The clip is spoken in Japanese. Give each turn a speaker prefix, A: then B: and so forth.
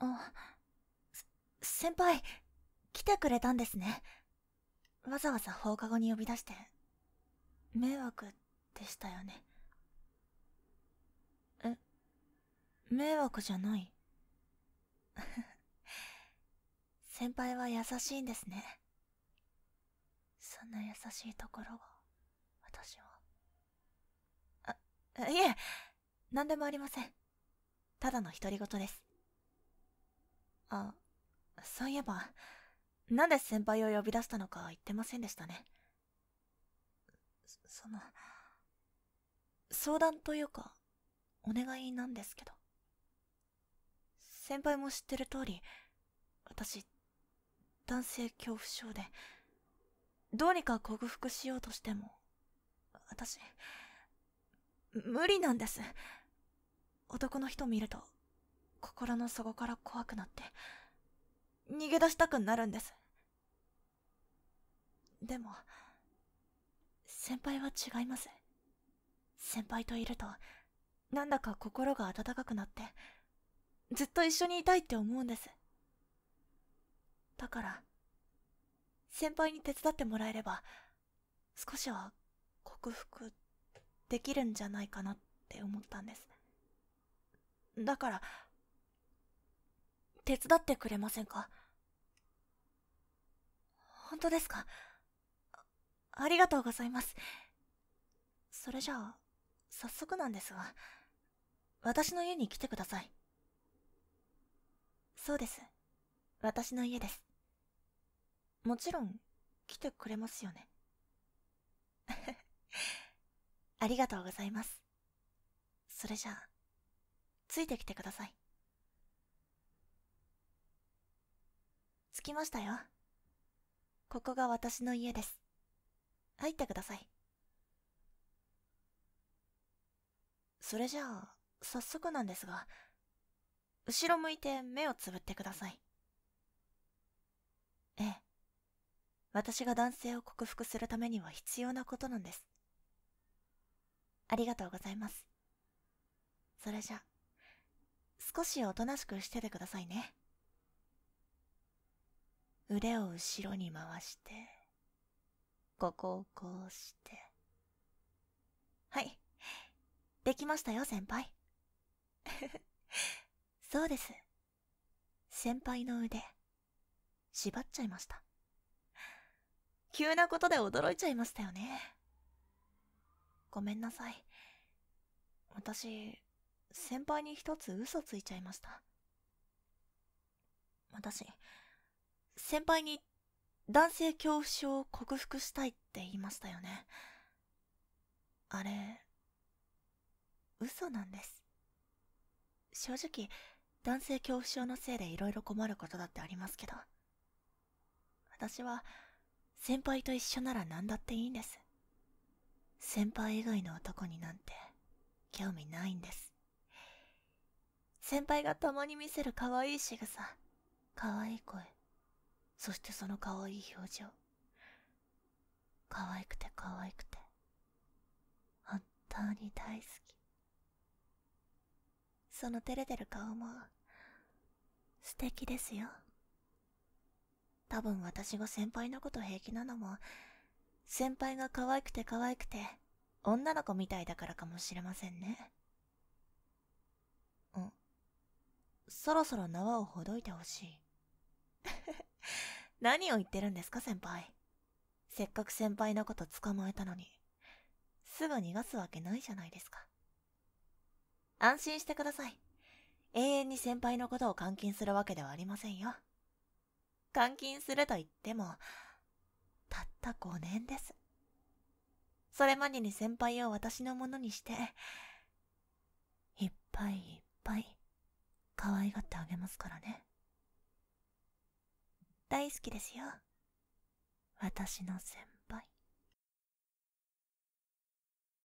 A: あ、先輩、来てくれたんですね。わざわざ放課後に呼び出して。迷惑でしたよね。え、迷惑じゃない 先輩は優しいんですね。そんな優しいところを、私は。あ、いえ、なんでもありません。ただの独り言です。あ、そういえば、なんで先輩を呼び出したのか言ってませんでしたね。その、相談というか、お願いなんですけど。先輩も知ってる通り、私、男性恐怖症で、どうにか克服しようとしても、私、無理なんです。男の人見ると心の底から怖くなって逃げ出したくなるんですでも先輩は違います先輩といるとなんだか心が温かくなってずっと一緒にいたいって思うんですだから先輩に手伝ってもらえれば少しは克服できるんじゃないかなって思ったんですだから手伝ってくれませんか本当ですかありがとうございます。それじゃあ、早速なんですが、私の家に来てください。そうです。私の家です。もちろん、来てくれますよね。ありがとうございます。それじゃあ、ついてきてください。着きましたよ。ここが私の家です。入ってください。それじゃあ、早速なんですが、後ろ向いて目をつぶってください。ええ。私が男性を克服するためには必要なことなんです。ありがとうございます。それじゃ、少しおとなしくしててくださいね。腕を後ろに回して、ここをこうして。はい。できましたよ、先輩。そうです。先輩の腕、縛っちゃいました。急なことで驚いちゃいましたよね。ごめんなさい。私、先輩に一つ嘘ついちゃいました。私、先輩に男性恐怖症を克服したいって言いましたよね。あれ、嘘なんです。正直、男性恐怖症のせいで色々困ることだってありますけど、私は先輩と一緒なら何だっていいんです。先輩以外の男になんて興味ないんです。先輩がたまに見せる可愛い仕草、可愛い声、そしてその可愛い表情可愛くて可愛くて本当に大好きその照れてる顔も素敵ですよ多分私が先輩のこと平気なのも先輩が可愛くて可愛くて女の子みたいだからかもしれませんねうんそろそろ縄をほどいてほしい何を言ってるんですか、先輩。せっかく先輩のこと捕まえたのに、すぐ逃がすわけないじゃないですか。安心してください。永遠に先輩のことを監禁するわけではありませんよ。監禁すると言っても、たった5年です。それまでに先輩を私のものにして、いっぱいいっぱい可愛がってあげますからね。大好きですよ私の先